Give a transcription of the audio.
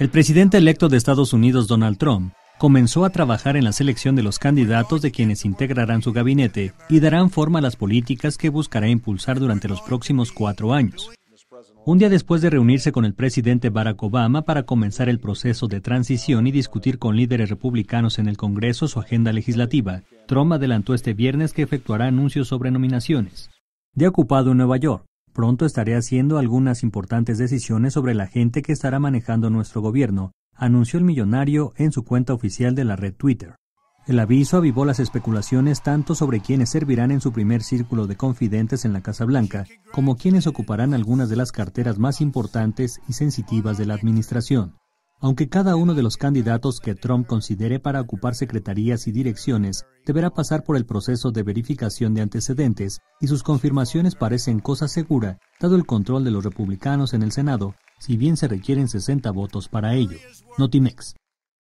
El presidente electo de Estados Unidos, Donald Trump, comenzó a trabajar en la selección de los candidatos de quienes integrarán su gabinete y darán forma a las políticas que buscará impulsar durante los próximos cuatro años. Un día después de reunirse con el presidente Barack Obama para comenzar el proceso de transición y discutir con líderes republicanos en el Congreso su agenda legislativa, Trump adelantó este viernes que efectuará anuncios sobre nominaciones. De ocupado en Nueva York, Pronto estaré haciendo algunas importantes decisiones sobre la gente que estará manejando nuestro gobierno, anunció el millonario en su cuenta oficial de la red Twitter. El aviso avivó las especulaciones tanto sobre quiénes servirán en su primer círculo de confidentes en la Casa Blanca, como quienes ocuparán algunas de las carteras más importantes y sensitivas de la administración aunque cada uno de los candidatos que Trump considere para ocupar secretarías y direcciones deberá pasar por el proceso de verificación de antecedentes y sus confirmaciones parecen cosa segura, dado el control de los republicanos en el Senado, si bien se requieren 60 votos para ello. Notimex.